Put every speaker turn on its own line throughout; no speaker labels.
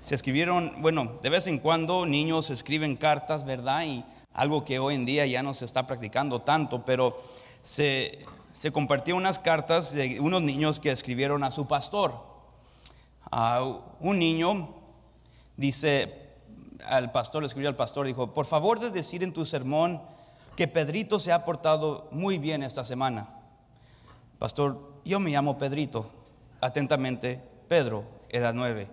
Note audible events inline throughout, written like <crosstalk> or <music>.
Se escribieron, bueno, de vez en cuando niños escriben cartas, ¿verdad? Y algo que hoy en día ya no se está practicando tanto, pero se, se compartieron unas cartas de unos niños que escribieron a su pastor. un niño dice al pastor, le escribió al pastor, dijo, por favor de decir en tu sermón que Pedrito se ha portado muy bien esta semana. Pastor, yo me llamo Pedrito. Atentamente, Pedro, edad nueve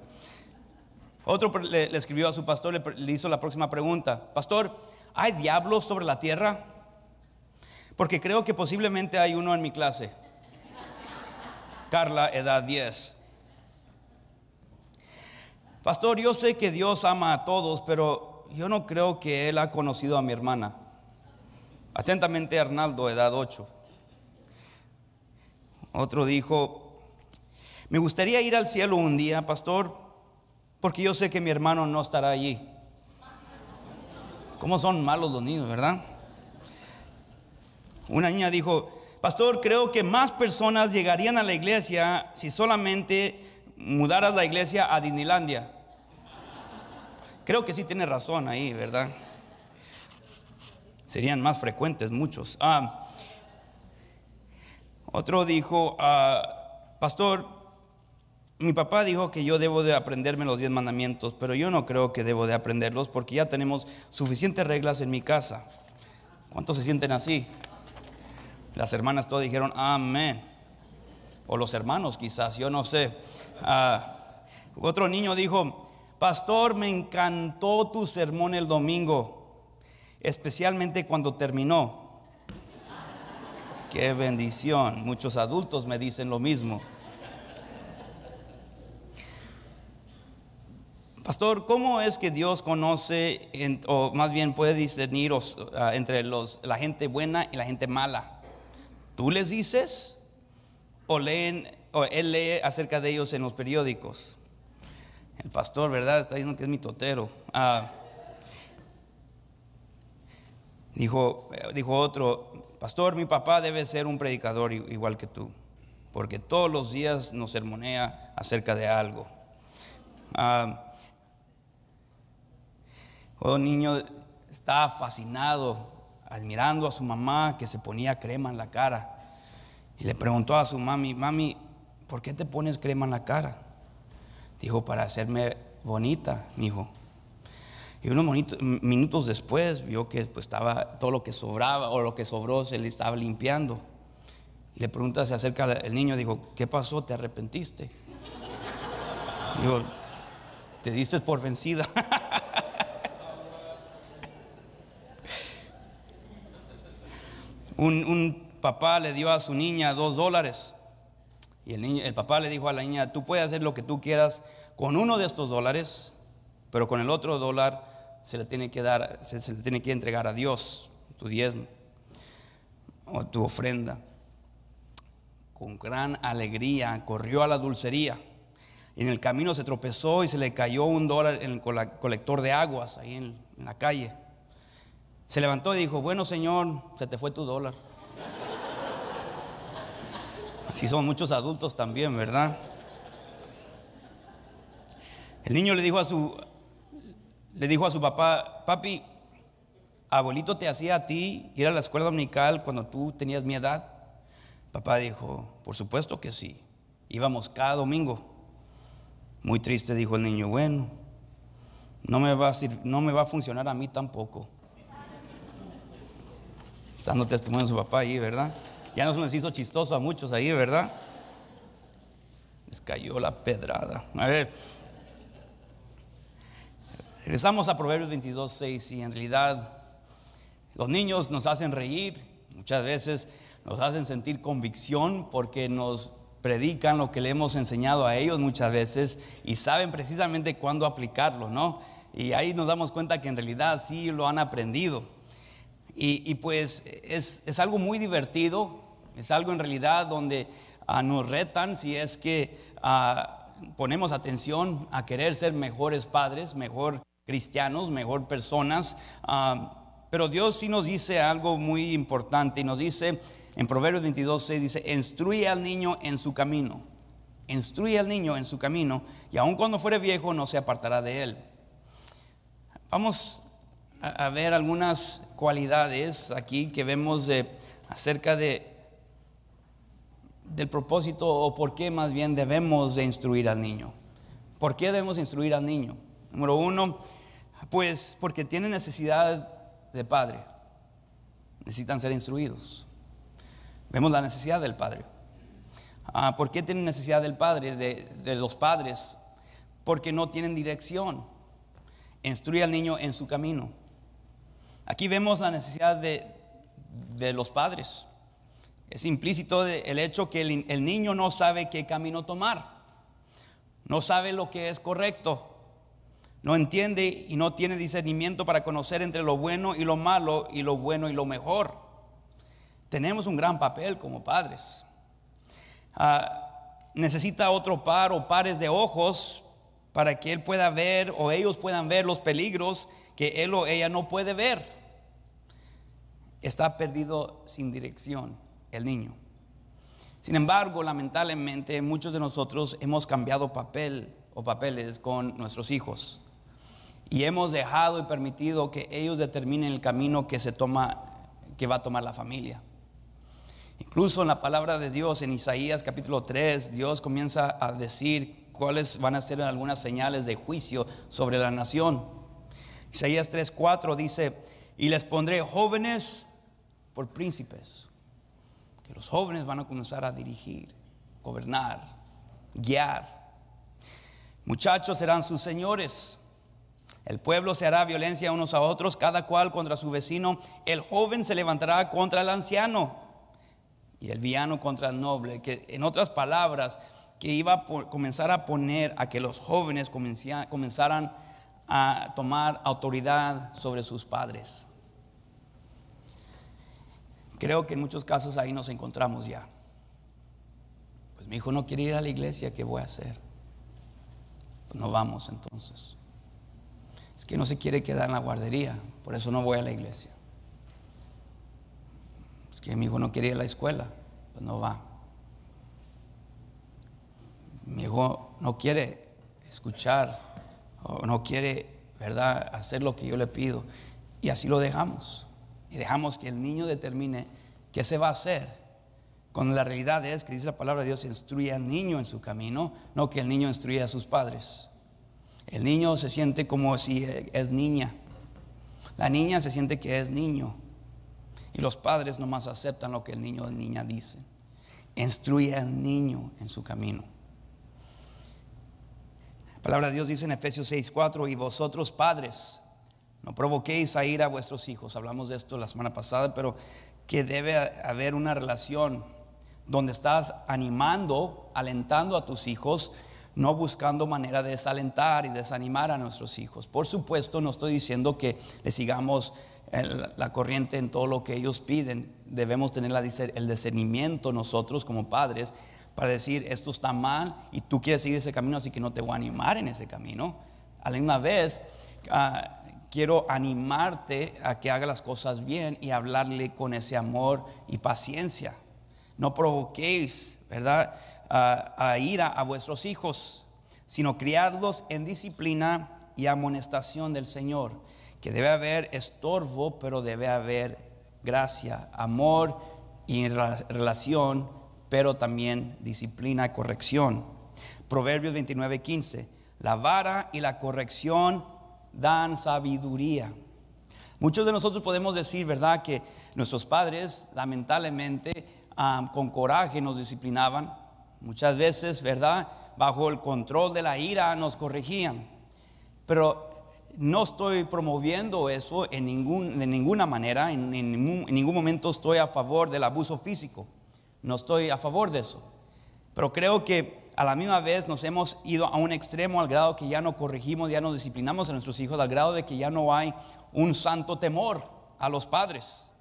otro le, escribió a su pastor, le hizo la próxima pregunta. Pastor, ¿hay diablos sobre la tierra? Porque creo que posiblemente hay uno en mi clase. Carla, edad 10. Pastor, yo sé que Dios ama a todos, pero yo no creo que Él ha conocido a mi hermana. Atentamente, Arnaldo, edad 8. Otro dijo, me gustaría ir al cielo un día, pastor, porque yo sé que mi hermano no estará allí. ¿Cómo son malos los niños, verdad? Una niña dijo, pastor, creo que más personas llegarían a la iglesia si solamente mudaras la iglesia a Disneylandia. Creo que sí tiene razón ahí, ¿verdad? Serían más frecuentes muchos. Ah, otro dijo, ah, pastor, mi papá dijo que yo debo de aprenderme los diez mandamientos, pero yo no creo que debo de aprenderlos porque ya tenemos suficientes reglas en mi casa. ¿Cuántos se sienten así? Las hermanas todas dijeron, amén. O los hermanos quizás, yo no sé. Ah, otro niño dijo, pastor, me encantó tu sermón el domingo, especialmente cuando terminó. Qué bendición. Muchos adultos me dicen lo mismo. Pastor, ¿cómo es que Dios conoce, o más bien puede discernir ah, entre los, la gente buena y la gente mala? ¿Tú les dices? ¿O, leen, o él lee acerca de ellos en los periódicos? El pastor, ¿verdad? Está diciendo que es mi totero. Ah, dijo, eh, dijo otro, pastor, mi papá debe ser un predicador igual que tú, porque todos los días nos sermonea acerca de algo. ah todo niño estaba fascinado, admirando a su mamá que se ponía crema en la cara. Y le preguntó a su mami, mami, ¿por qué te pones crema en la cara? Dijo, para hacerme bonita, mi hijo. Y unos minutos después vio que pues, estaba todo lo que sobraba o lo que sobró se le estaba limpiando. le pregunta, se acerca el niño, dijo, ¿qué pasó? ¿Te arrepentiste? Dijo, te diste por vencida. <laughs> un, papá le dio a su niña dos dólares y el, papá le dijo a la niña, tú puedes hacer lo que tú quieras con uno de estos dólares, pero con el otro dólar se le tiene que dar, se, le tiene que entregar a Dios tu diezmo o tu ofrenda. Con gran alegría corrió a la dulcería. en el camino se tropezó y se le cayó un dólar en el colector de aguas ahí en la calle. Se levantó y dijo, bueno señor, se te fue tu dólar. Así son muchos adultos también, ¿verdad? El niño le dijo a su, le dijo a su papá, papi, abuelito te hacía a ti ir a la escuela dominical cuando tú tenías mi edad. Papá dijo, por supuesto que sí. Íbamos cada domingo. Muy triste dijo el niño, bueno, no me va a, no me va a funcionar a mí tampoco dando testimonio de su papá ahí, ¿verdad? Ya nos hizo chistoso a muchos ahí, ¿verdad? Les cayó la pedrada. A ver. Regresamos a Proverbios 22, 6 y en realidad los niños nos hacen reír, muchas veces nos hacen sentir convicción porque nos predican lo que le hemos enseñado a ellos muchas veces y saben precisamente cuándo aplicarlo, ¿no? Y ahí nos damos cuenta que en realidad sí lo han aprendido. Y, pues es, algo muy divertido, es algo en realidad donde ah, nos retan si es que ah, ponemos atención a querer ser mejores padres, mejor cristianos, mejor personas. Ah, pero Dios sí nos dice algo muy importante y nos dice en Proverbios 22, 6, dice, instruye al niño en su camino, instruye al niño en su camino y aun cuando fuere viejo no se apartará de él. Vamos a, ver algunas cualidades aquí que vemos acerca de, del propósito o por qué más bien debemos de instruir al niño. ¿Por qué debemos instruir al niño? Número uno, pues porque tiene necesidad de padre. Necesitan ser instruidos. Vemos la necesidad del padre. Ah, ¿Por qué tienen necesidad del padre, de los padres? Porque no tienen dirección. Instruye al niño en su camino. Aquí vemos la necesidad de, los padres. Es implícito el hecho que el, niño no sabe qué camino tomar, no sabe lo que es correcto, no entiende y no tiene discernimiento para conocer entre lo bueno y lo malo y lo bueno y lo mejor. Tenemos un gran papel como padres. Ah, necesita otro par o pares de ojos para que él pueda ver o ellos puedan ver los peligros que él o ella no puede ver está perdido sin dirección el niño. Sin embargo, lamentablemente muchos de nosotros hemos cambiado papel o papeles con nuestros hijos y hemos dejado y permitido que ellos determinen el camino que se toma que va a tomar la familia. Incluso en la palabra de Dios en Isaías capítulo 3, Dios comienza a decir cuáles van a ser algunas señales de juicio sobre la nación. Isaías 3:4 dice, "Y les pondré jóvenes por príncipes, que los jóvenes van a comenzar a dirigir, gobernar, guiar. Muchachos serán sus señores. El pueblo se hará violencia unos a otros, cada cual contra su vecino. El joven se levantará contra el anciano y el villano contra el noble. Que en otras palabras, que iba a comenzar a poner a que los jóvenes comenzaran a tomar autoridad sobre sus padres. Creo que en muchos casos ahí nos encontramos ya. Pues mi hijo no quiere ir a la iglesia, ¿qué voy a hacer? Pues no vamos entonces. Es que no se quiere quedar en la guardería, por eso no voy a la iglesia. Es que mi hijo no quiere ir a la escuela, pues no va. Mi hijo no quiere escuchar o no quiere, ¿verdad?, hacer lo que yo le pido. Y así lo dejamos dejamos que el niño determine qué se va a hacer. con la realidad es que dice la palabra de Dios, instruye al niño en su camino, no que el niño instruya a sus padres. El niño se siente como si eh, es niña. La niña se siente que es niño. Y los padres nomás aceptan lo que el niño o niña dice. Instruye al niño en su camino. La palabra de Dios dice en Efesios 6:4, y vosotros padres, no provoquéis a ir a vuestros hijos. Hablamos de esto la semana pasada, pero que debe haber una relación donde estás animando, alentando a tus hijos, no buscando manera de desalentar y desanimar a nuestros hijos. Por supuesto, no estoy diciendo que le sigamos eh, la corriente en todo lo que ellos piden. Debemos tener el discernimiento nosotros como padres para decir, esto está mal y tú quieres seguir ese camino, así que no te voy a animar en ese camino. Al mismo quiero animarte a que haga las cosas bien y hablarle con ese amor y paciencia. No provoquéis, ¿verdad? A, ira a vuestros hijos, sino criadlos en disciplina y amonestación del Señor, que debe haber estorbo, pero debe haber gracia, amor y relación, pero también disciplina y corrección. Proverbios 29, 15. La vara y la corrección dan sabiduría. Muchos de nosotros podemos decir, ¿verdad?, que nuestros padres, lamentablemente, con coraje nos disciplinaban. Muchas veces, ¿verdad?, bajo el control de la ira nos corregían. Pero no estoy promoviendo eso en ningún, de ninguna manera, en, ningún, momento estoy a favor del abuso físico, no estoy a favor de eso. Pero creo que a la misma vez nos hemos ido a un extremo al grado que ya no corregimos, ya no disciplinamos a nuestros hijos, al grado de que ya no hay un santo temor a los padres.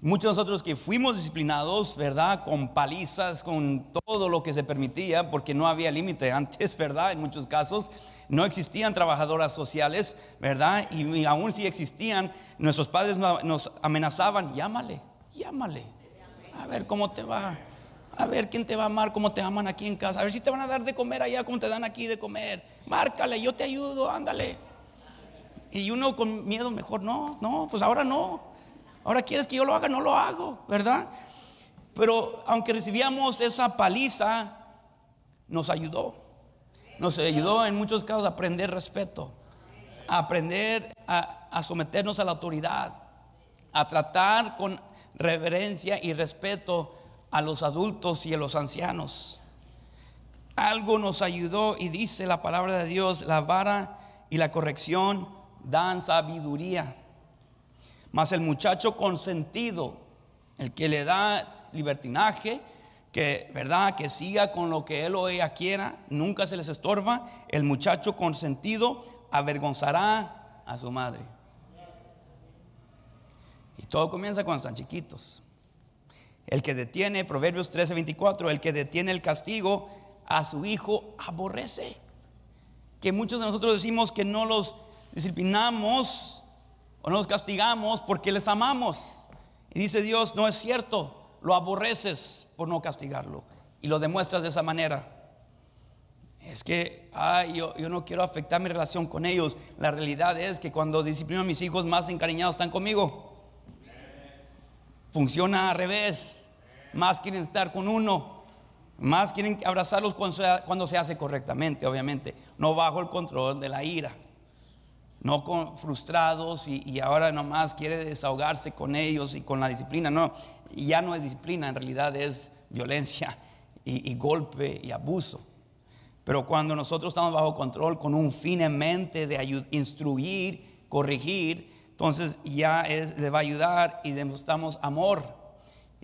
Muchos de nosotros que fuimos disciplinados, ¿verdad? Con palizas, con todo lo que se permitía, porque no había límite antes, <laughs> ¿verdad? En muchos casos no existían trabajadoras sociales, ¿verdad? Y, aún si existían, nuestros padres nos amenazaban, llámale, llámale, a ver cómo te va. A ver quién te va a amar, cómo te aman aquí en casa. A ver si te van a dar de comer allá, como te dan aquí de comer. Márcale, yo te ayudo, ándale. Y uno con miedo, mejor no, no, pues ahora no. Ahora quieres que yo lo haga, no lo hago, ¿verdad? Pero aunque recibíamos esa paliza, nos ayudó. Nos ayudó en muchos casos a aprender respeto, a aprender a, a someternos a la autoridad, a tratar con reverencia y respeto a los adultos y a los ancianos. Algo nos ayudó y dice la palabra de Dios, la vara y la corrección dan sabiduría. Mas el muchacho consentido, el que le da libertinaje, que verdad que siga con lo que él o ella quiera, nunca se les estorba, el muchacho consentido avergonzará a su madre. Y todo comienza cuando están chiquitos. El que detiene, Proverbios 13, 24, el que detiene el castigo a su hijo aborrece. Que muchos de nosotros decimos que no los disciplinamos o no los castigamos porque les amamos. Y dice Dios, no es cierto, lo aborreces por no castigarlo. Y lo demuestras de esa manera. Es que ay, yo, yo no quiero afectar mi relación con ellos. La realidad es que cuando disciplino a mis hijos, más encariñados están conmigo funciona al revés. Más quieren estar con uno, más quieren abrazarlos cuando se, hace correctamente, obviamente. No bajo el control de la ira. No con, frustrados y, y ahora nomás quiere desahogarse con ellos y con la disciplina. No, ya no es disciplina, en realidad es violencia y, y golpe y abuso. Pero cuando nosotros estamos bajo control con un fin en mente de instruir, corregir, entonces ya es, le va a ayudar y demostramos amor.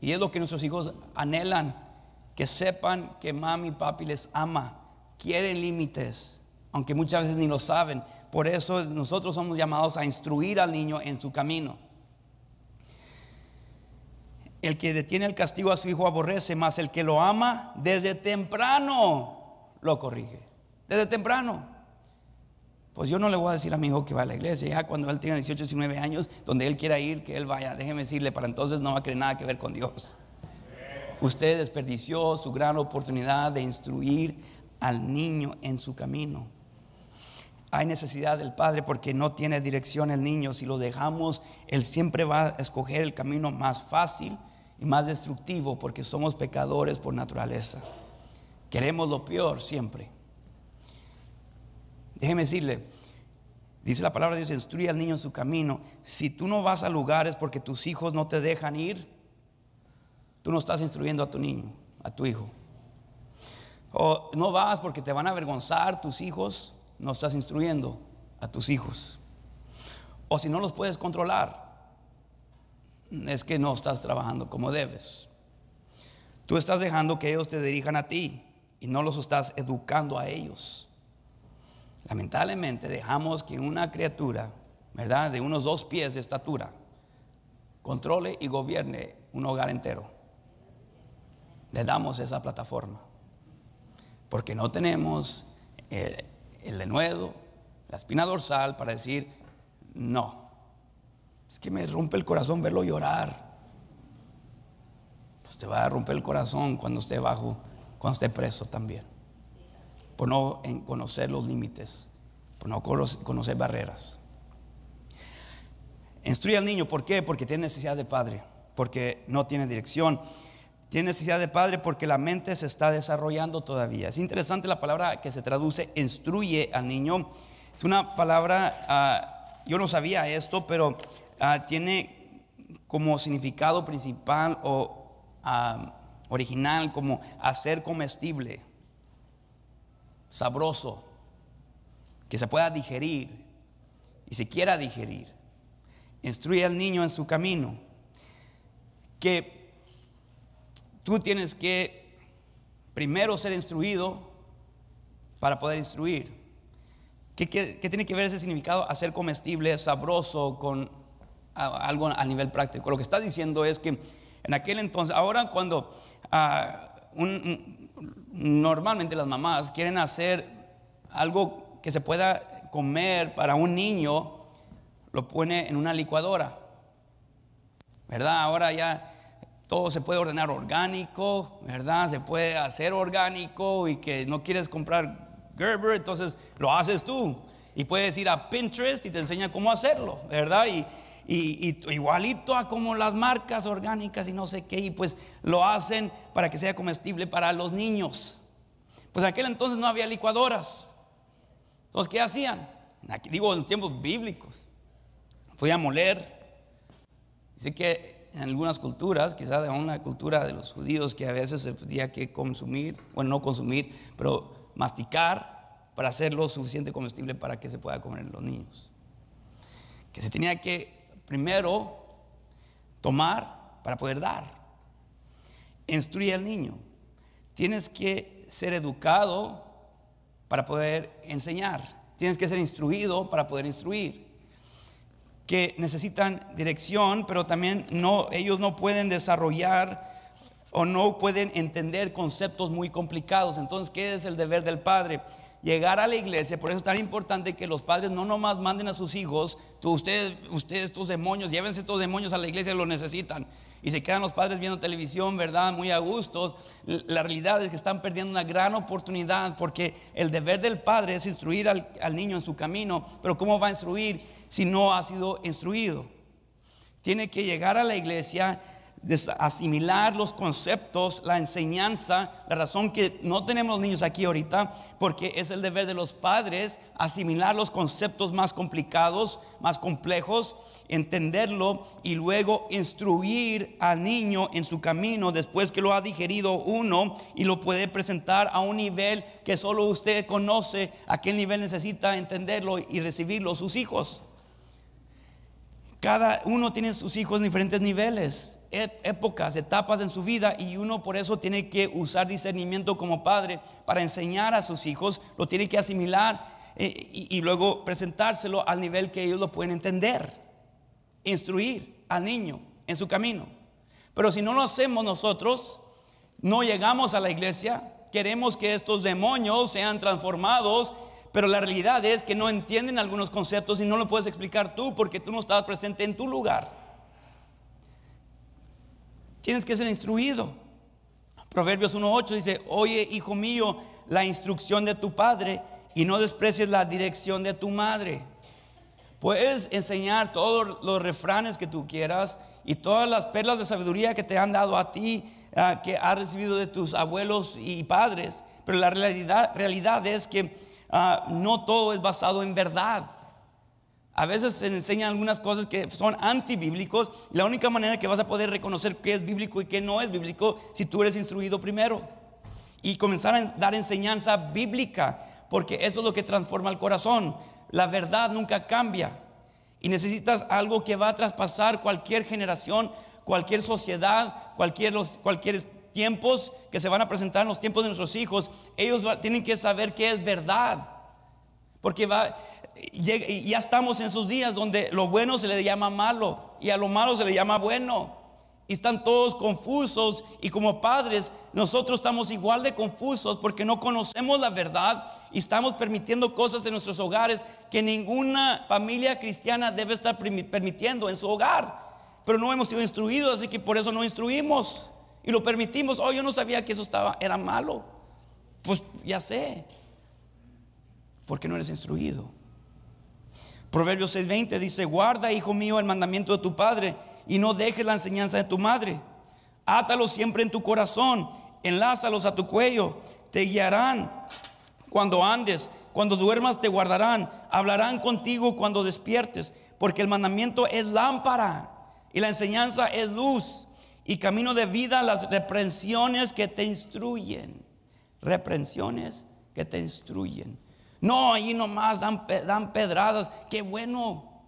Y es lo que nuestros hijos anhelan, que sepan que mami y papi les ama, quieren límites, aunque muchas veces ni lo saben. Por eso nosotros somos llamados a instruir al niño en su camino. El que detiene el castigo a su hijo aborrece, más el que lo ama desde temprano lo corrige. Desde temprano. Pues yo no le voy a decir a mi hijo que va a la iglesia, ya cuando él tenga 18, 19 años, donde él quiera ir, que él vaya, déjeme decirle, para entonces no va a querer nada que ver con Dios. Usted desperdició su gran oportunidad de instruir al niño en su camino. Hay necesidad del padre porque no tiene dirección el niño. Si lo dejamos, él siempre va a escoger el camino más fácil y más destructivo porque somos pecadores por naturaleza. Queremos lo peor siempre. Déjeme decirle, dice la palabra de Dios, instruye al niño en su camino. Si tú no vas a lugares porque tus hijos no te dejan ir, tú no estás instruyendo a tu niño, a tu hijo. O no vas porque te van a avergonzar tus hijos, no estás instruyendo a tus hijos. O si no los puedes controlar, es que no estás trabajando como debes. Tú estás dejando que ellos te dirijan a ti y no los estás educando a ellos. Lamentablemente dejamos que una criatura, ¿verdad? De unos dos pies de estatura, controle y gobierne un hogar entero. Le damos esa plataforma. Porque no tenemos el, el denuedo, la espina dorsal para decir, no. Es que me rompe el corazón verlo llorar. Pues te va a romper el corazón cuando esté bajo, cuando esté preso también por no conocer los límites, por no conocer barreras. Instruye al niño, ¿por qué? Porque tiene necesidad de padre, porque no tiene dirección. Tiene necesidad de padre porque la mente se está desarrollando todavía. Es interesante la palabra que se traduce instruye al niño. Es una palabra, ah, yo no sabía esto, pero ah, tiene como significado principal o ah, original como hacer comestible sabroso, que se pueda digerir y se quiera digerir. Instruye al niño en su camino, que tú tienes que primero ser instruido para poder instruir. ¿Qué, tiene que ver ese significado? Hacer comestible, sabroso, con algo a nivel práctico. Lo que está diciendo es que en aquel entonces, ahora cuando ah, un, normalmente las mamás quieren hacer algo que se pueda comer para un niño, lo pone en una licuadora. ¿Verdad? Ahora ya todo se puede ordenar orgánico, ¿verdad? Se puede hacer orgánico y que no quieres comprar Gerber, entonces lo haces tú. Y puedes ir a Pinterest y te enseña cómo hacerlo, ¿verdad? Y, y, igualito a como las marcas orgánicas y no sé qué, y pues lo hacen para que sea comestible para los niños. Pues aquel entonces no había licuadoras. Entonces, ¿qué hacían? digo, en tiempos bíblicos. Podían moler. Dice que en algunas culturas, quizás en una cultura de los judíos, que a veces se tenía que consumir, bueno, no consumir, pero masticar para hacerlo suficiente comestible para que se pueda comer en los niños. Que se tenía que Primero, tomar para poder dar. Instruye al niño. Tienes que ser educado para poder enseñar. Tienes que ser instruido para poder instruir. Que necesitan dirección, pero también no, ellos no pueden desarrollar o no pueden entender conceptos muy complicados. Entonces, ¿qué es el deber del padre? llegar a la iglesia, por eso es tan importante que los padres no nomás manden a sus hijos, ustedes, ustedes estos demonios, llévense estos demonios a la iglesia, lo necesitan. Y se quedan los padres viendo televisión, ¿verdad? Muy a gusto. La realidad es que están perdiendo una gran oportunidad porque el deber del padre es instruir al, al niño en su camino, pero ¿cómo va a instruir si no ha sido instruido? Tiene que llegar a la iglesia, asimilar los conceptos, la enseñanza, la razón que no tenemos niños aquí ahorita, porque es el deber de los padres asimilar los conceptos más complicados, más complejos, entenderlo y luego instruir al niño en su camino después que lo ha digerido uno y lo puede presentar a un nivel que solo usted conoce, a qué nivel necesita entenderlo y recibirlo sus hijos. Cada uno tiene sus hijos en diferentes niveles, épocas, etapas en su vida y uno por eso tiene que usar discernimiento como padre para enseñar a sus hijos, lo tiene que asimilar eh, y, luego presentárselo al nivel que ellos lo pueden entender, instruir al niño en su camino. Pero si no lo hacemos nosotros, no llegamos a la iglesia, queremos que estos demonios sean transformados pero la realidad es que no entienden algunos conceptos y no lo puedes explicar tú porque tú no estabas presente en tu lugar. Tienes que ser instruido. Proverbios 1.8 dice, oye hijo mío, la instrucción de tu padre y no desprecies la dirección de tu madre. Puedes enseñar todos los refranes que tú quieras y todas las perlas de sabiduría que te han dado a ti, ah, que has recibido de tus abuelos y padres, pero la realidad, realidad es que Ah, no todo es basado en verdad. A veces se enseñan algunas cosas que son antibíblicos. La única manera que vas a poder reconocer qué es bíblico y qué no es bíblico, si tú eres instruido primero. Y comenzar a dar enseñanza bíblica, porque eso es lo que transforma el corazón. La verdad nunca cambia. Y necesitas algo que va a traspasar cualquier generación, cualquier sociedad, cualquier, cualquier tiempos que se van a presentar, en los tiempos de nuestros hijos, ellos tienen que saber qué es verdad. Porque va, ya estamos en esos días donde lo bueno se le llama malo y a lo malo se le llama bueno. Y están todos confusos y como padres nosotros estamos igual de confusos porque no conocemos la verdad y estamos permitiendo cosas en nuestros hogares que ninguna familia cristiana debe estar permitiendo en su hogar. Pero no hemos sido instruidos, así que por eso no instruimos. Y lo permitimos. Oh, yo no sabía que eso estaba, era malo. Pues ya sé. Porque no eres instruido. Proverbios 6:20 dice, guarda, hijo mío, el mandamiento de tu padre y no dejes la enseñanza de tu madre. Átalos siempre en tu corazón, enlázalos a tu cuello, te guiarán cuando andes, cuando duermas te guardarán, hablarán contigo cuando despiertes, porque el mandamiento es lámpara y la enseñanza es luz y camino de vida las reprensiones que te instruyen. Reprensiones que te instruyen. No, ahí nomás dan, dan pedradas. Qué bueno.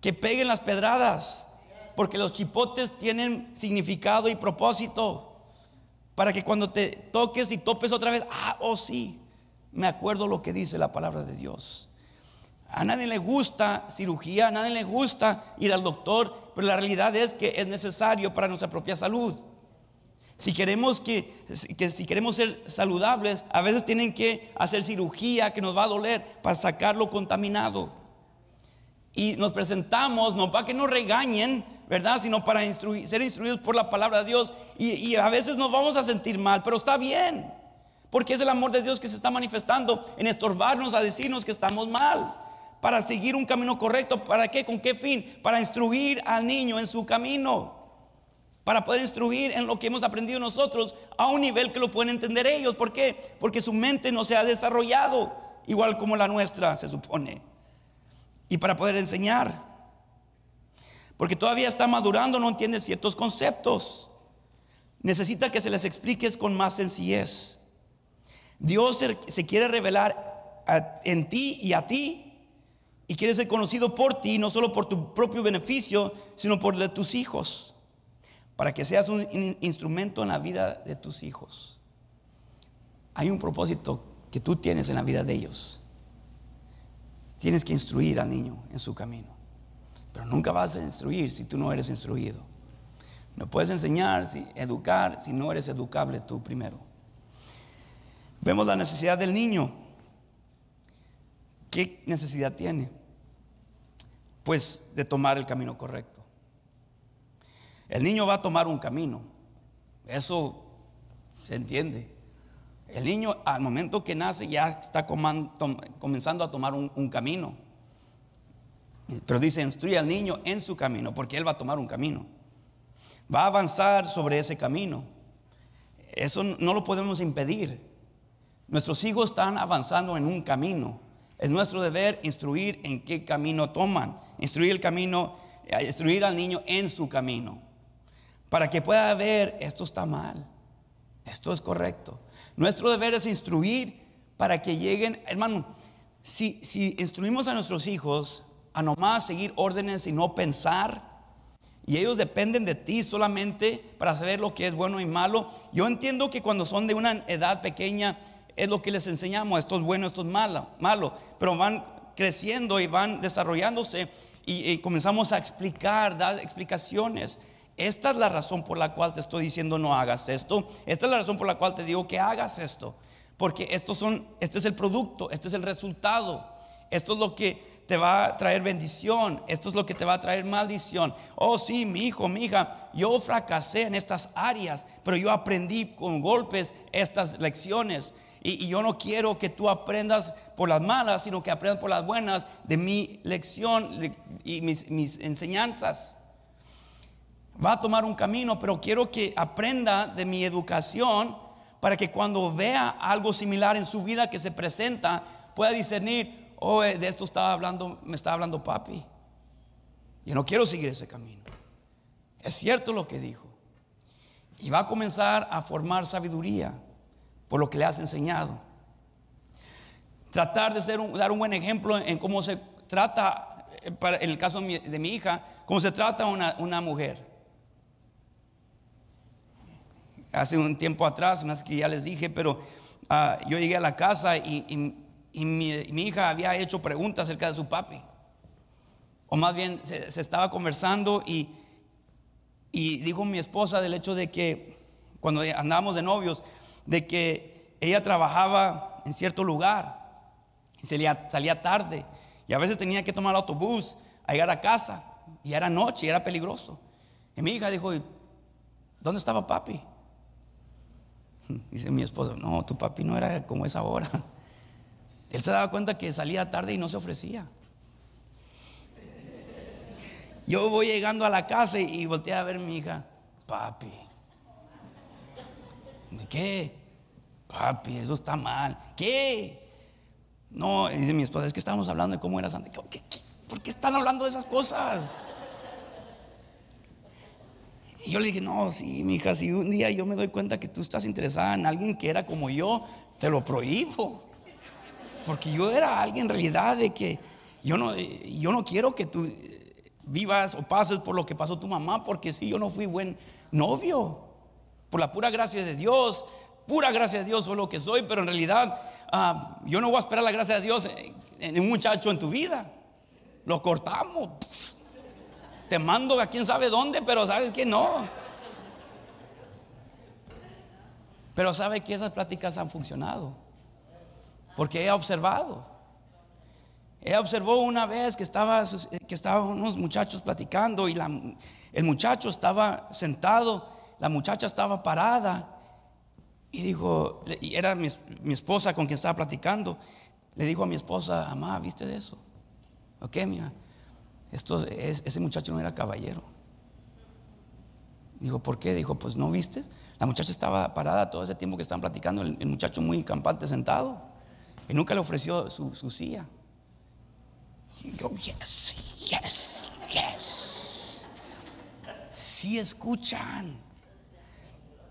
Que peguen las pedradas. Porque los chipotes tienen significado y propósito. Para que cuando te toques y topes otra vez, ah, oh sí, me acuerdo lo que dice la palabra de Dios. A nadie le gusta cirugía, a nadie le gusta ir al doctor, pero la realidad es que es necesario para nuestra propia salud. Si queremos, que, si queremos ser saludables, a veces tienen que hacer cirugía que nos va a doler para sacarlo contaminado. Y nos presentamos, no para que nos regañen, ¿verdad? Sino para ser instruidos por la palabra de Dios. y a veces nos vamos a sentir mal, pero está bien. Porque es el amor de Dios que se está manifestando en estorbarnos, a decirnos que estamos mal para seguir un camino correcto. ¿Para qué? ¿Con qué fin? Para instruir al niño en su camino. Para poder instruir en lo que hemos aprendido nosotros a un nivel que lo pueden entender ellos. ¿Por qué? Porque su mente no se ha desarrollado igual como la nuestra, se supone. Y para poder enseñar. Porque todavía está madurando, no entiende ciertos conceptos. Necesita que se les expliques con más sencillez. Dios se quiere revelar en ti y a ti y quieres ser conocido por ti, no solo por tu propio beneficio, sino por de tus hijos. Para que seas un instrumento en la vida de tus hijos. Hay un propósito que tú tienes en la vida de ellos. Tienes que instruir al niño en su camino. Pero nunca vas a instruir si tú no eres instruido. No puedes enseñar, si, educar, si no eres educable tú primero. Vemos la necesidad del niño. ¿Qué necesidad tiene? pues de tomar el camino correcto. El niño va a tomar un camino, eso se entiende. El niño al momento que nace ya está comenzando a tomar un, un camino. Pero dice, instruye al niño en su camino, porque él va a tomar un camino. Va a avanzar sobre ese camino. Eso no lo podemos impedir. Nuestros hijos están avanzando en un camino. Es nuestro deber instruir en qué camino toman, instruir el camino, eh, instruir al niño en su camino, para que pueda ver esto está mal, esto es correcto. Nuestro deber es instruir para que lleguen, hermano, si, si instruimos a nuestros hijos a nomás seguir órdenes y no pensar, y ellos dependen de ti solamente para saber lo que es bueno y malo. Yo entiendo que cuando son de una edad pequeña, es lo que les enseñamos, esto es bueno, esto es malo, Pero van creciendo y van desarrollándose y, comenzamos a explicar, dar explicaciones. Esta es la razón por la cual te estoy diciendo no hagas esto. Esta es la razón por la cual te digo que hagas esto. Porque estos son, este es el producto, este es el resultado. Esto es lo que te va a traer bendición. Esto es lo que te va a traer maldición. Oh, sí, mi hijo, mi hija, yo fracasé en estas áreas, pero yo aprendí con golpes estas lecciones. Y, yo no quiero que tú aprendas por las malas, sino que aprendas por las buenas de mi lección y mis, enseñanzas. Va a tomar un camino, pero quiero que aprenda de mi educación para que cuando vea algo similar en su vida que se presenta, pueda discernir, oh, eh, de esto estaba hablando, me está hablando papi. Yo no quiero seguir ese camino. Es cierto lo que dijo. Y va a comenzar a formar sabiduría por lo que le has enseñado. Tratar de dar un buen ejemplo en cómo se trata, eh, en el caso de mi, hija, cómo se trata una, mujer. Hace un tiempo atrás, más que ya les dije, pero ah, yo llegué a la casa y, mi, hija había hecho preguntas acerca de su papi. O más bien se, estaba conversando y, y dijo mi esposa del hecho de que cuando andábamos de novios, de que ella trabajaba en cierto lugar y salía, salía tarde y a veces tenía que tomar autobús a llegar a casa y era noche y era peligroso. Y mi hija dijo, ¿dónde estaba papi? <laughs> Dice mi esposo, no, tu papi no era como es ahora. <laughs> Él se daba cuenta que salía tarde y no se ofrecía. <laughs> Yo voy llegando a la casa y volteé a ver a mi hija, papi. qué? Papi, eso está mal. ¿Qué? No, dice mi esposa, es que estábamos hablando de cómo era Santa. por qué están hablando de esas cosas? Y yo le dije, no, sí, mi hija, si un día yo me doy cuenta que tú estás interesada en alguien que era como yo, te lo prohíbo. Porque yo era alguien en realidad de que yo no, yo no quiero que tú vivas o pases por lo que pasó tu mamá, porque si sí, yo no fui buen novio. Por la pura gracia de Dios, pura gracia de Dios soy lo que soy, pero en realidad ah, yo no voy a esperar la gracia de Dios en, un muchacho en tu vida. Lo cortamos. Te mando a quién sabe dónde, pero sabes que no. Pero sabe que esas pláticas han funcionado. Porque he observado. He observó una vez que estaba que estaban unos muchachos platicando y el muchacho estaba sentado, la muchacha estaba parada y dijo, era mi, esposa con quien estaba platicando. Le dijo a mi esposa, mamá, ¿viste de eso? Ok, mira, esto, ese muchacho no era caballero. Dijo, ¿por qué? Dijo, pues no viste La muchacha estaba parada todo ese tiempo que estaban platicando, el, muchacho muy campante sentado. Y nunca le ofreció su, su silla. Y yo, yes, yes, yes. Sí escuchan.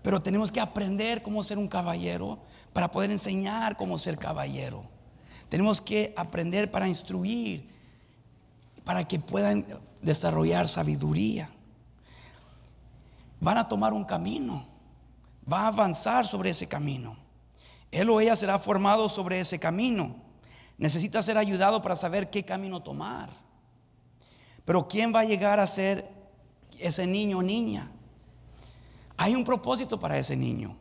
Pero tenemos que aprender cómo ser un caballero para poder enseñar cómo ser caballero. Tenemos que aprender para instruir, para que puedan desarrollar sabiduría. Van a tomar un camino, va a avanzar sobre ese camino. Él o ella será formado sobre ese camino. Necesita ser ayudado para saber qué camino tomar. Pero ¿quién va a llegar a ser ese niño o niña? Hay un propósito para ese niño.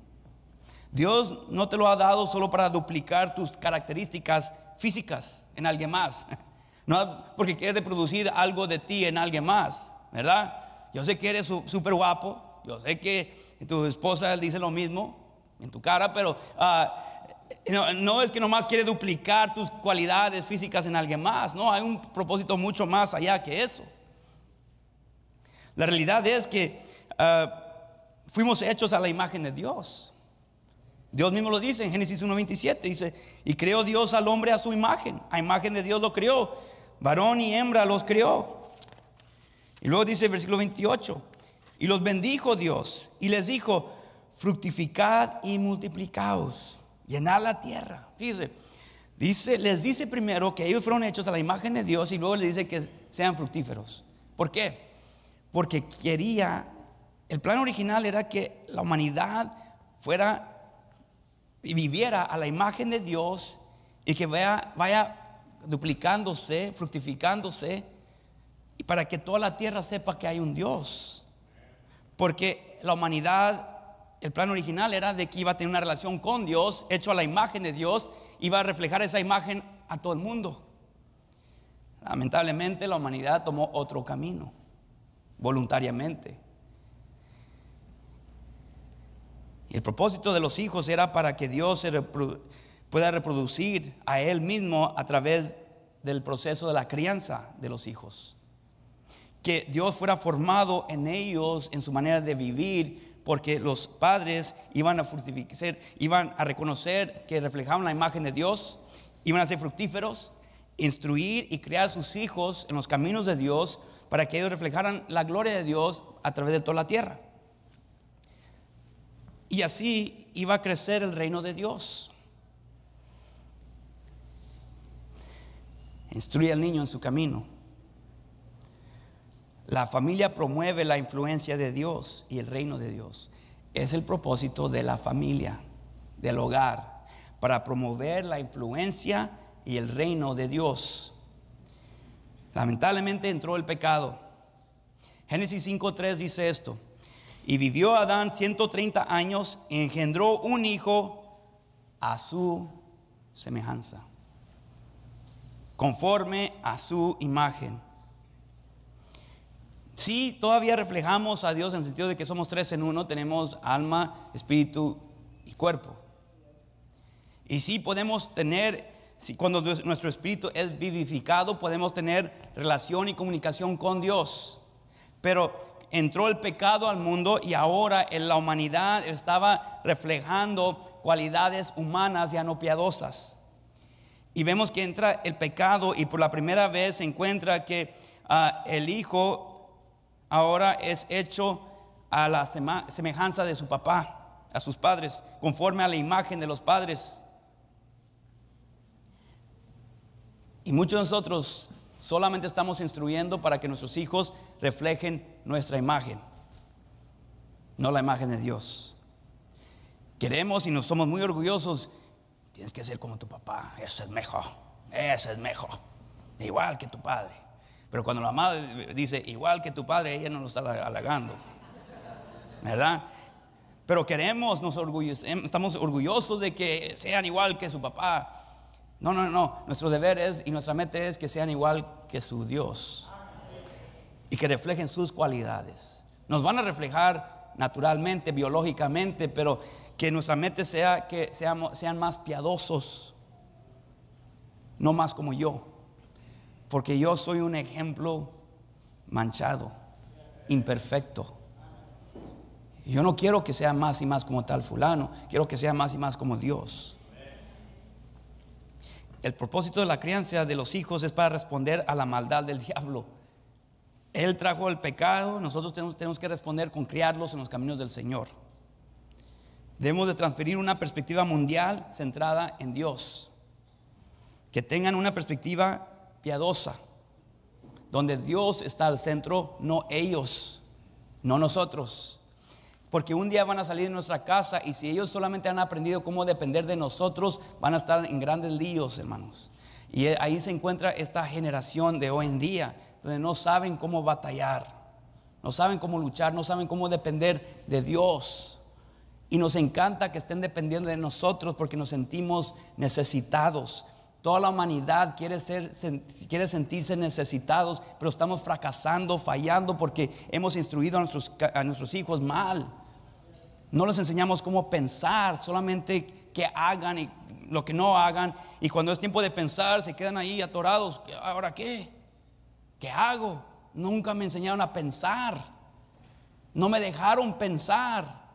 Dios no te lo ha dado solo para duplicar tus características físicas en alguien más. <laughs> No porque quiere reproducir algo de ti en alguien más, ¿verdad? Yo sé que eres súper guapo, yo sé que tu esposa dice lo mismo en tu cara, pero ah, no, es que nomás quiere duplicar tus cualidades físicas en alguien más, no, hay un propósito mucho más allá que eso. La realidad es que... Ah, fuimos hechos a la imagen de Dios. Dios mismo lo dice en Génesis 1.27, dice, y creó Dios al hombre a su imagen, a imagen de Dios lo creó, varón y hembra los creó. Y luego dice el versículo 28, y los bendijo Dios, y les dijo, fructificad y multiplicaos, llenad la tierra. Fíjense, dice, les dice primero que ellos fueron hechos a la imagen de Dios y luego les dice que sean fructíferos. ¿Por qué? Porque quería el plan original era que la humanidad fuera y viviera a la imagen de Dios y que vaya, vaya duplicándose, fructificándose, y para que toda la tierra sepa que hay un Dios. Porque la humanidad, el plan original era de que iba a tener una relación con Dios, hecho a la imagen de Dios, iba a reflejar esa imagen a todo el mundo. Lamentablemente la humanidad tomó otro camino, voluntariamente. El propósito de los hijos era para que Dios se pueda reproducir a Él mismo a través del proceso de la crianza de los hijos. Que Dios fuera formado en ellos, en su manera de vivir, porque los padres iban a fortificar, iban a reconocer que reflejaban la imagen de Dios, iban a ser fructíferos, instruir y crear a sus hijos en los caminos de Dios para que ellos reflejaran la gloria de Dios a través de toda la tierra. Y así iba a crecer el reino de Dios. Instruye al niño en su camino. La familia promueve la influencia de Dios y el reino de Dios. Es el propósito de la familia, del hogar, para promover la influencia y el reino de Dios. Lamentablemente entró el pecado. Génesis 5.3 dice esto. Y vivió Adán 130 años, y engendró un hijo a su semejanza, conforme a su imagen. Sí, todavía reflejamos a Dios en el sentido de que somos tres en uno, tenemos alma, espíritu y cuerpo. Y sí podemos tener, cuando nuestro espíritu es vivificado, podemos tener relación y comunicación con Dios. Pero entró el pecado al mundo y ahora en la humanidad estaba reflejando cualidades humanas ya no piadosas. Y vemos que entra el pecado y por la primera vez se encuentra que ah, el hijo ahora es hecho a la semejanza de su papá, a sus padres, conforme a la imagen de los padres. Y muchos de nosotros solamente estamos instruyendo para que nuestros hijos reflejen nuestra imagen, no la imagen de Dios. Queremos y nos somos muy orgullosos, tienes que ser como tu papá, eso es mejor, eso es mejor, igual que tu padre. Pero cuando la madre dice igual que tu padre, ella no lo está halagando, ¿verdad? Pero queremos, nos orgullos, estamos orgullosos de que sean igual que su papá. No, no, no, nuestro deber es y nuestra meta es que sean igual que su Dios y que reflejen sus cualidades. Nos van a reflejar naturalmente, biológicamente, pero que nuestra mente sea que sean más piadosos, no más como yo, porque yo soy un ejemplo manchado, imperfecto. Yo no quiero que sea más y más como tal fulano, quiero que sea más y más como Dios. El propósito de la crianza de los hijos es para responder a la maldad del <laughs> diablo él trajo el pecado, nosotros tenemos, que responder con criarlos en los caminos del Señor. Debemos de transferir una perspectiva mundial centrada en Dios. Que tengan una perspectiva piadosa, donde Dios está al centro, no ellos, no nosotros. Porque un día van a salir de nuestra casa y si ellos solamente han aprendido cómo depender de nosotros, van a estar en grandes líos, hermanos. Y ahí se encuentra esta generación de hoy en día, donde no saben cómo batallar, no saben cómo luchar, no saben cómo depender de Dios. Y nos encanta que estén dependiendo de nosotros porque nos sentimos necesitados. Toda la humanidad quiere, ser, quiere sentirse necesitados, pero estamos fracasando, fallando porque hemos instruido a nuestros, a nuestros hijos mal. No les enseñamos cómo pensar, solamente que hagan y lo que no hagan. Y cuando es tiempo de pensar, se quedan ahí atorados. ¿Ahora qué? ¿Qué hago? Nunca me enseñaron a pensar. No me dejaron pensar.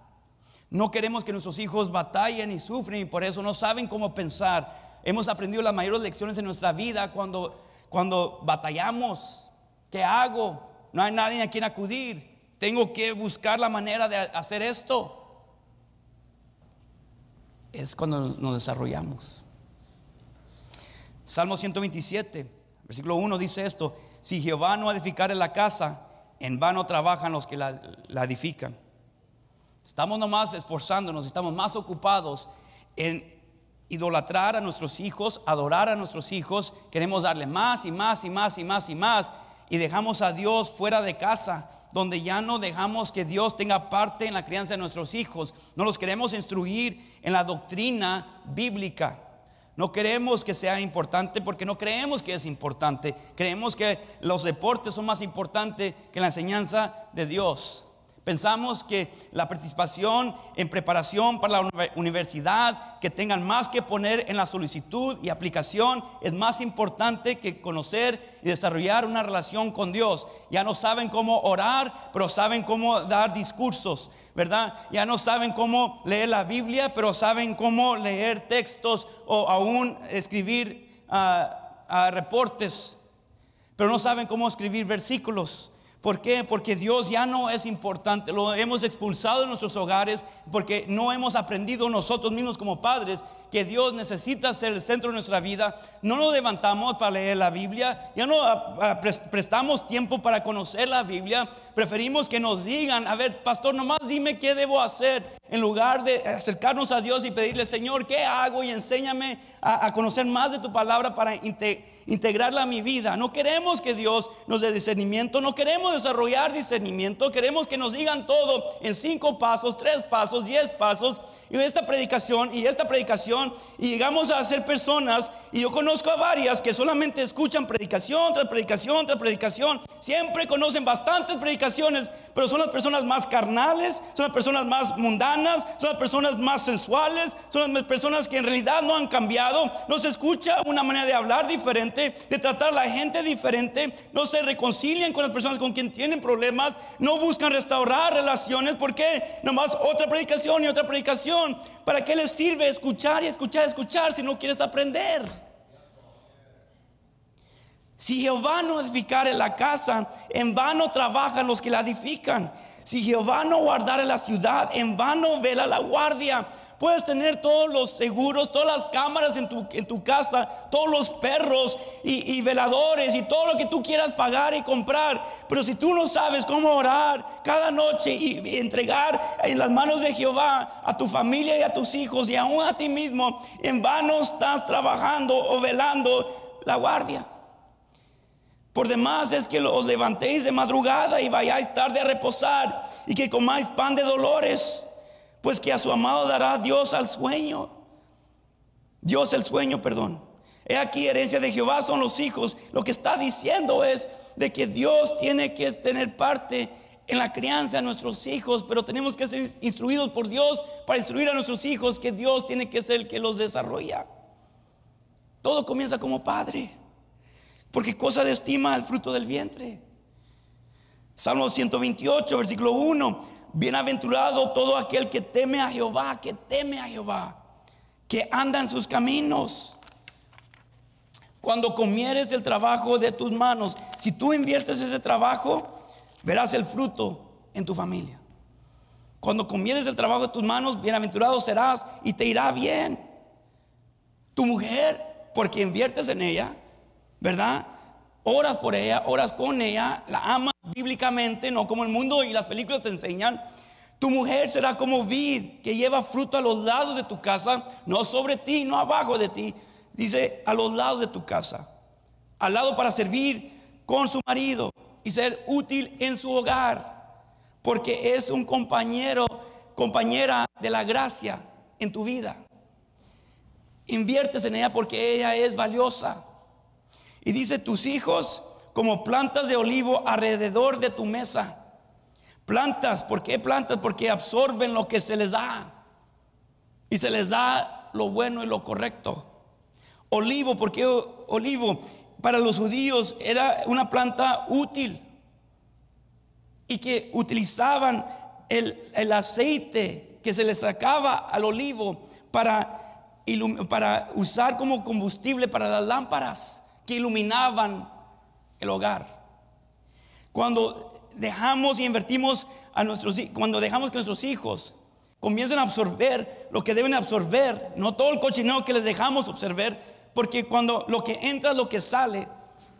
No queremos que nuestros hijos batallen y sufren y por eso no saben cómo pensar. Hemos aprendido las mayores lecciones en nuestra vida cuando, cuando batallamos. ¿Qué hago? No hay nadie a quien acudir. Tengo que buscar la manera de hacer esto. Es cuando nos desarrollamos. Salmo 127, versículo 1 dice esto si Jehová no edifica la casa, en vano trabajan los que la, la edifican. Estamos nomás esforzándonos, estamos más ocupados en idolatrar a nuestros hijos, adorar a nuestros hijos, queremos darle más y más y más y más y más y dejamos a Dios fuera de casa, donde ya no dejamos que Dios tenga parte en la crianza de nuestros hijos. No los queremos instruir en la doctrina bíblica. No queremos que sea importante porque no creemos que es importante. Creemos que los deportes son más importantes que la enseñanza de Dios. Pensamos que la participación en preparación para la universidad, que tengan más que poner en la solicitud y aplicación, es más importante que conocer y desarrollar una relación con Dios. Ya no saben cómo orar, pero saben cómo dar discursos. ¿verdad? Ya no saben cómo leer la Biblia, pero saben cómo leer textos o aún escribir ah, ah, reportes, pero no saben cómo escribir versículos. ¿Por qué? Porque Dios ya no es importante, lo hemos expulsado de nuestros hogares, porque no hemos aprendido nosotros mismos como padres que Dios necesita ser el centro de nuestra vida. No nos levantamos para leer la Biblia, ya no ah, ah, prestamos tiempo para conocer la Biblia. Preferimos que nos digan, a ver, pastor, nomás dime qué debo hacer en lugar de acercarnos a Dios y pedirle, Señor, ¿qué hago? Y enséñame a, conocer más de tu palabra para integrarla a mi vida. No queremos que Dios nos dé discernimiento, no queremos desarrollar discernimiento, queremos que nos digan todo en cinco pasos, tres pasos 10 diez pasos, y esta predicación, y esta predicación, y llegamos a ser personas, y yo conozco a varias que solamente escuchan predicación tras predicación tras predicación, siempre conocen bastantes predicaciones, pero son las personas más carnales, son las personas más mundanas, son las personas más sensuales, son las personas que en realidad no han cambiado, no se escucha una manera de hablar diferente, de tratar a la gente diferente, no se reconcilian con las personas con quien tienen problemas, no buscan restaurar relaciones, porque nomás otra predicación y otra predicación. ¿Para qué les sirve escuchar y escuchar y escuchar si no quieres aprender? Si Jehová no edificare la casa, en vano trabajan los que la edifican. Si Jehová no guardare la ciudad, en vano vela la guardia. Puedes tener todos los seguros, todas las cámaras en tu, casa, todos los perros y, y veladores y todo lo que tú quieras pagar y comprar. Pero si tú no sabes cómo orar cada noche y entregar en las manos de Jehová a tu familia y a tus hijos y aún a ti mismo, en vano estás trabajando o velando la guardia. Por demás es que os levantéis de madrugada y vayáis tarde a reposar y que comáis pan de dolores pues que a su amado dará Dios al sueño. Dios el sueño, perdón. He aquí herencia de Jehová son los hijos. Lo que está diciendo es de que Dios tiene que tener parte en la crianza de nuestros hijos, pero tenemos que ser instruidos por Dios para instruir a nuestros hijos que Dios tiene que ser el que los desarrolla. Todo comienza como padre, porque cosa de estima el fruto del vientre. Salmo 128, versículo 1. Bienaventurado todo aquel que teme a Jehová, que teme a Jehová, que anda en sus caminos. Cuando comieres el trabajo de tus manos, si tú inviertes ese trabajo, verás el fruto en tu familia. Cuando comieres el trabajo de tus manos, bienaventurado serás y te irá bien. Tu mujer, porque inviertes en ella, ¿verdad? Oras por ella, oras con ella, la amas bíblicamente, no como el mundo y las películas te enseñan. Tu mujer será como vid que lleva fruto a los lados de tu casa, no sobre ti, no abajo de ti, dice a los lados de tu casa, al lado para servir con su marido y ser útil en su hogar, porque es un compañero, compañera de la gracia en tu vida. Inviertes en ella porque ella es valiosa. Y dice, tus hijos como plantas de olivo alrededor de tu mesa. Plantas, ¿por qué plantas? Porque absorben lo que se les da. Y se les da lo bueno y lo correcto. Olivo, ¿por qué olivo? Para los judíos era una planta útil. Y que utilizaban el, aceite que se le sacaba al olivo para, para usar como combustible para las lámparas que iluminaban el hogar. Cuando dejamos y invertimos a nuestros cuando dejamos que nuestros hijos comiencen a absorber lo que deben absorber, no todo el cochineo que les dejamos absorber, porque cuando lo que entra es lo que sale,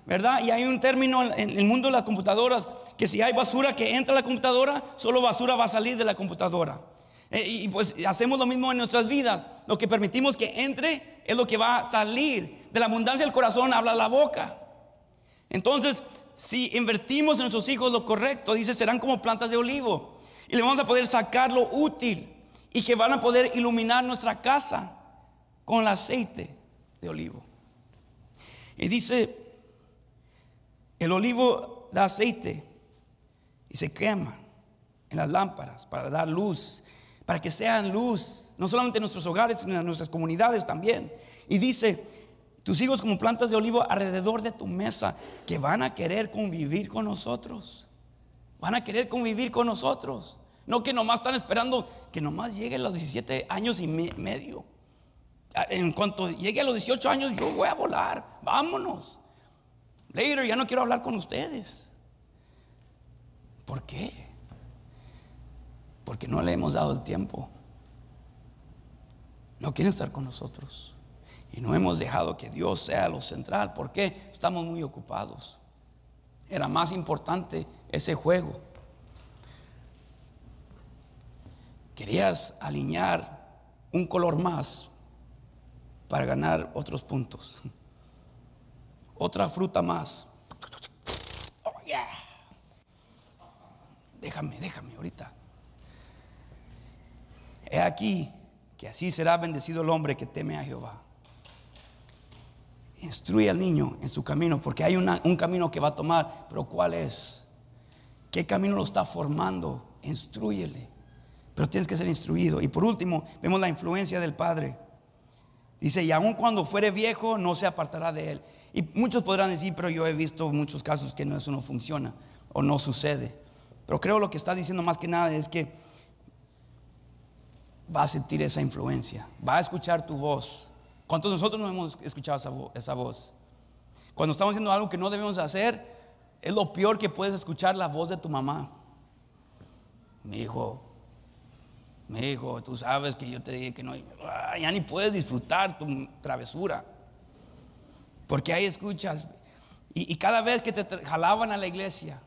¿verdad? Y hay un término en el mundo de las computadoras que si hay basura que entra a la computadora, solo basura va a salir de la computadora. Eh, y pues hacemos lo mismo en nuestras vidas. Lo que permitimos que entre es lo que va a salir. De la abundancia del corazón habla la boca. Entonces, si invertimos en nuestros hijos lo correcto, dice, serán como plantas de olivo. Y le vamos a poder sacar lo útil y que van a poder iluminar nuestra casa con el aceite de olivo. Y dice, el olivo da aceite y se quema en las lámparas para dar luz, para que sean luz, no solamente en nuestros hogares, sino en nuestras comunidades también. Y dice, tus hijos como plantas de olivo alrededor de tu mesa que van a querer convivir con nosotros. Van a querer convivir con nosotros. No que nomás están esperando que nomás llegue a los 17 años y medio. Ah, en cuanto llegue a los 18 años, yo voy a volar. Vámonos. Later, ya no quiero hablar con ustedes. ¿Por qué? Porque no le hemos dado el tiempo. No quieren estar con nosotros. Y no hemos dejado que Dios sea lo central. ¿Por qué? Estamos muy ocupados. Era más importante ese juego. Querías alinear un color más para ganar otros puntos. Otra fruta más. Oh, déjame, déjame ahorita. He aquí que así será bendecido el hombre que teme a Jehová Instruye al niño en su camino, porque hay un camino que va a tomar, pero ¿cuál es? ¿Qué camino lo está formando? Instruyele. Pero tienes que ser instruido. Y por último, vemos la influencia del Padre. Dice, y aun cuando fuere viejo, no se apartará de él. Y muchos podrán decir, pero yo he visto muchos casos que no, eso no funciona o no sucede. Pero creo lo que está diciendo más que nada es que va a sentir esa influencia, va a escuchar tu voz, ¿Cuántos de nosotros no hemos escuchado esa, voz? Cuando estamos haciendo algo que no debemos hacer, es lo peor que puedes escuchar la voz de tu mamá. Mi hijo, mi hijo, tú sabes que yo te dije que no, ah, ya ni puedes disfrutar tu travesura. Porque ahí escuchas, y, cada vez que te jalaban a la iglesia,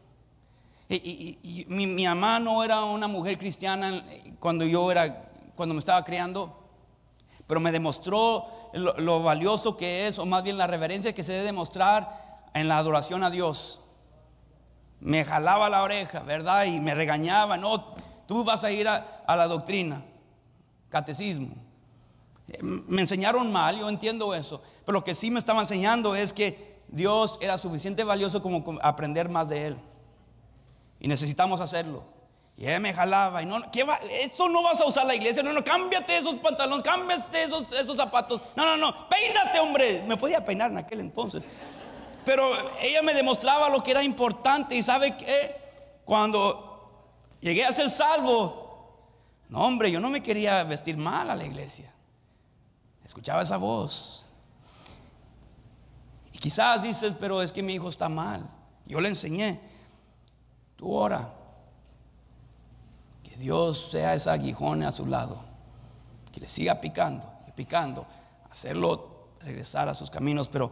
y, mi, mi, mamá no era una mujer cristiana eh, cuando yo era, cuando me estaba criando, pero me demostró lo, valioso que es, o más bien la reverencia que se debe demostrar en la adoración a Dios. Me jalaba la oreja, ¿verdad? Y me regañaba, no, tú vas a ir a, a la doctrina, catecismo. Eh, me enseñaron mal, yo entiendo eso, pero lo que sí me estaba enseñando es que Dios era suficiente valioso como aprender más de Él. Y necesitamos hacerlo. Y él me jalaba. Y no, Eso no vas a usar la iglesia. No, no, cámbiate esos pantalones, cámbiate esos, esos zapatos. No, no, no, peínate, hombre. Me podía peinar en aquel entonces. Pero ella me demostraba lo que era importante. Y sabe que cuando llegué a ser salvo, no, hombre, yo no me quería vestir mal a la iglesia. Escuchaba esa voz. Y quizás dices, pero es que mi hijo está mal. Yo le enseñé. Tú ora que Dios sea esa aguijón a su lado. Que le siga picando picando. Hacerlo regresar a sus caminos. Pero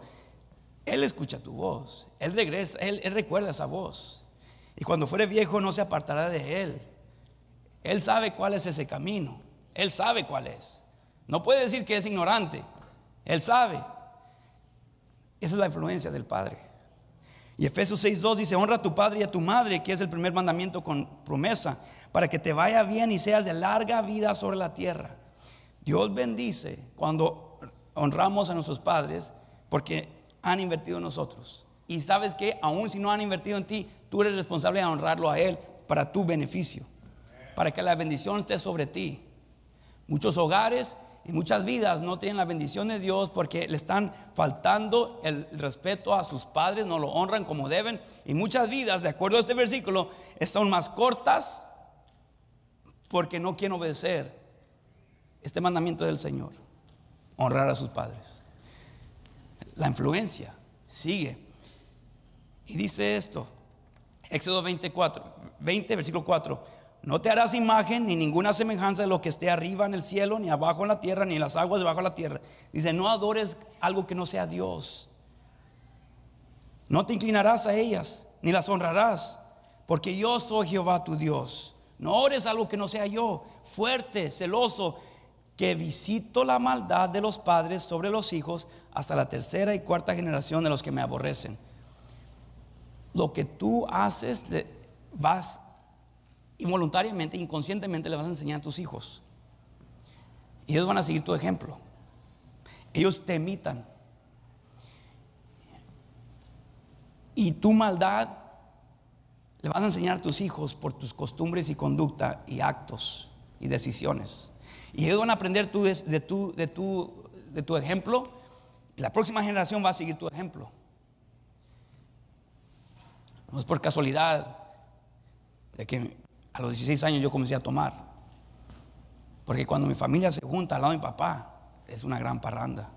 Él escucha tu voz. Él regresa. Él, él recuerda esa voz. Y cuando fuere viejo no se apartará de Él. Él sabe cuál es ese camino. Él sabe cuál es. No puede decir que es ignorante. Él sabe. Esa es la influencia del Padre. Y Efesios 6.2 dice, honra a tu padre y a tu madre, que es el primer mandamiento con promesa, para que te vaya bien y seas de larga vida sobre la tierra. Dios bendice cuando honramos a nuestros padres porque han invertido en nosotros. Y sabes que aun si no han invertido en ti, tú eres responsable de honrarlo a Él para tu beneficio, para que la bendición esté sobre ti. Muchos hogares y muchas vidas no tienen la bendición de Dios porque le están faltando el respeto a sus padres, no lo honran como deben. Y muchas vidas, de acuerdo a este versículo, están más cortas porque no quieren obedecer este mandamiento del Señor, honrar a sus padres. La influencia sigue. Y dice esto, Éxodo 24, 20, versículo 4. No te harás imagen ni ninguna semejanza de lo que esté arriba en el cielo, ni abajo en la tierra, ni en las aguas debajo de la tierra. Dice, no adores algo que no sea Dios. No te inclinarás a ellas, ni las honrarás, porque yo soy Jehová tu Dios. No ores algo que no sea yo, fuerte, celoso, que visito la maldad de los padres sobre los hijos hasta la tercera y cuarta generación de los que me aborrecen. Lo que tú haces vas voluntariamente inconscientemente le vas a enseñar a tus hijos. Y ellos van a seguir tu ejemplo. Ellos te imitan. Y tu maldad le vas a enseñar a tus hijos por tus costumbres y conducta y actos y decisiones. Y ellos van a aprender tú de, de, tu, de, tu, de tu ejemplo. La próxima generación va a seguir tu ejemplo. No es por casualidad de que a los 16 años yo comencé a tomar. Porque cuando mi familia se junta al lado de mi papá, es una gran parranda.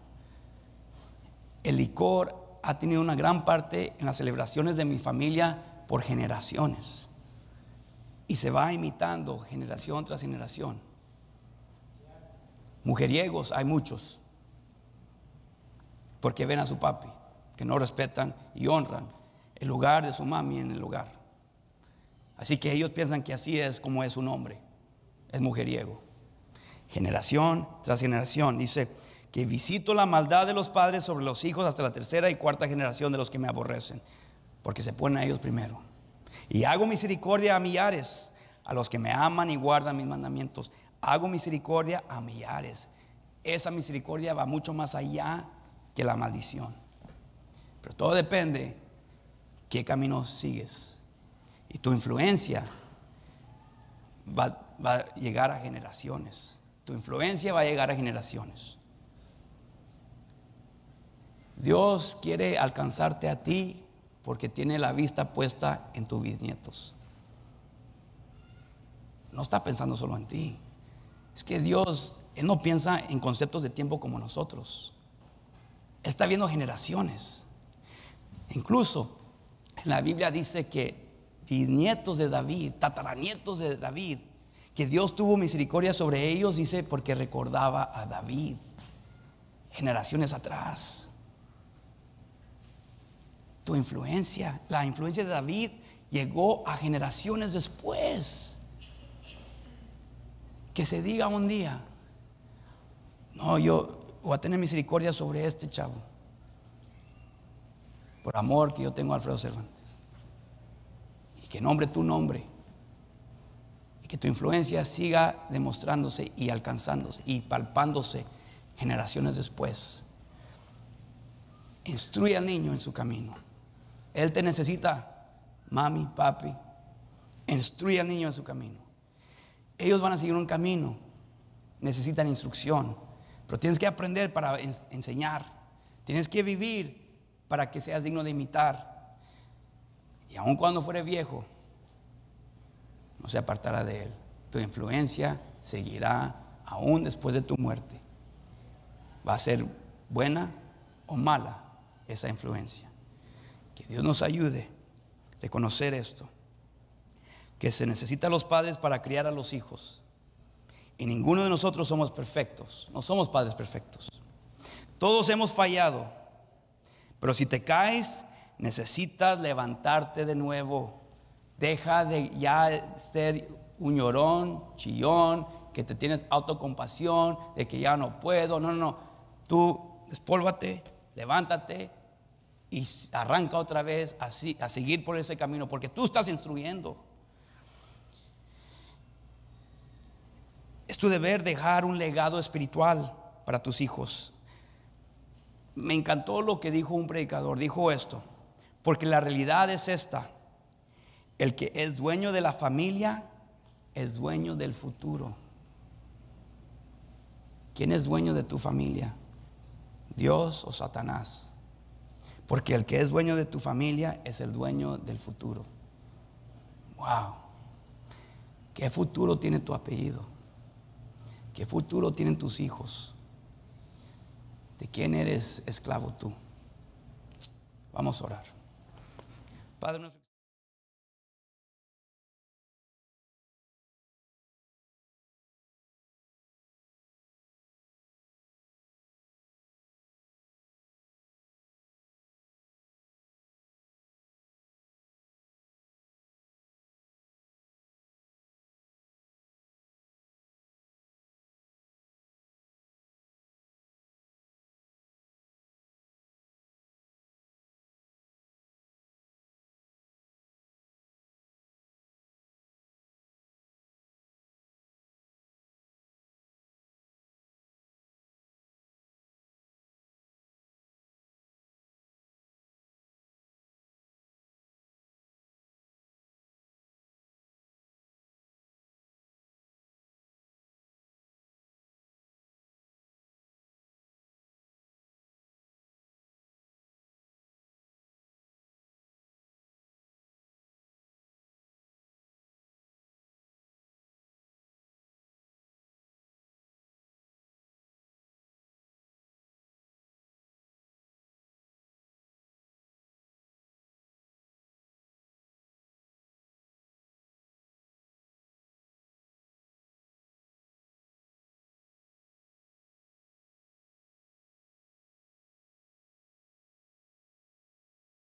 El licor ha tenido una gran parte en las celebraciones de mi familia por generaciones. Y se va imitando generación tras generación. Mujeriegos hay muchos. Porque ven a su papi, que no respetan y honran el lugar de su mami en el lugar. Así que ellos piensan que así es como es un hombre. Es mujeriego. Generación tras generación. Dice que visito la maldad de los padres sobre los hijos hasta la tercera y cuarta generación de los que me aborrecen. Porque se ponen a ellos primero. Y hago misericordia a millares, a los que me aman y guardan mis mandamientos. Hago misericordia a millares. Esa misericordia va mucho más allá que la maldición. Pero todo depende qué camino sigues y tu influencia va, a llegar a generaciones. Tu influencia va a llegar a generaciones. Dios quiere alcanzarte a ti porque tiene la vista puesta en tus bisnietos. No está pensando solo en ti. Es que Dios, no piensa en conceptos de tiempo como nosotros. Él está viendo generaciones. Incluso la Biblia dice que y nietos de David, tataranietos de David, que Dios tuvo misericordia sobre ellos, dice, porque recordaba a David, generaciones atrás. Tu influencia, la influencia de David llegó a generaciones después. Que se diga un día, no, yo voy a tener misericordia sobre este chavo, por amor que yo tengo a Alfredo Cervantes que nombre tu nombre y que tu influencia siga demostrándose y alcanzándose y palpándose generaciones después. Instruye al niño en su camino. Él te necesita, mami, papi. Instruye al niño en su camino. Ellos van a seguir un camino. Necesitan instrucción. Pero tienes que aprender para enseñar. Tienes que vivir para que seas digno de imitar y aun cuando fuere viejo, no se apartará de él. Tu influencia seguirá aún después de tu muerte. Va a ser buena o mala esa influencia. Que Dios nos ayude a reconocer esto. Que se necesitan a los padres para criar a los hijos. Y ninguno de nosotros somos perfectos. No somos padres perfectos. Todos hemos fallado. Pero si te caes Necesitas levantarte de nuevo. Deja de ya ser un llorón, chillón, que te tienes autocompasión, de que ya no puedo. No, no, no. Tú despólvate, levántate y arranca otra vez a seguir por ese camino, porque tú estás instruyendo. Es tu deber dejar un legado espiritual para tus hijos. Me encantó lo que dijo un predicador. Dijo esto. Porque la realidad es esta. El que es dueño de la familia es dueño del futuro. ¿Quién es dueño de tu familia? ¿Dios o Satanás? Porque el que es dueño de tu familia es el dueño del futuro. ¡Wow! ¿Qué futuro tiene tu apellido? ¿Qué futuro tienen tus hijos? ¿De quién eres esclavo tú? Vamos a orar. Padre nuestro.